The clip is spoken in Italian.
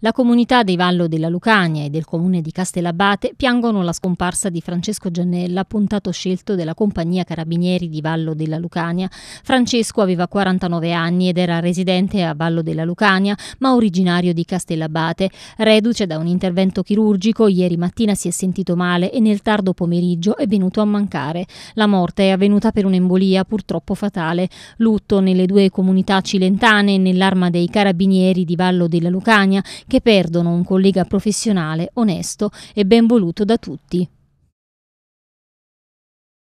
La comunità dei Vallo della Lucania e del comune di Castellabate piangono la scomparsa di Francesco Giannella, puntato scelto della compagnia carabinieri di Vallo della Lucania. Francesco aveva 49 anni ed era residente a Vallo della Lucania, ma originario di Castellabate. Reduce da un intervento chirurgico, ieri mattina si è sentito male e nel tardo pomeriggio è venuto a mancare. La morte è avvenuta per un'embolia purtroppo fatale. Lutto nelle due comunità cilentane e nell'arma dei carabinieri di Vallo della Lucania che perdono un collega professionale onesto e ben voluto da tutti.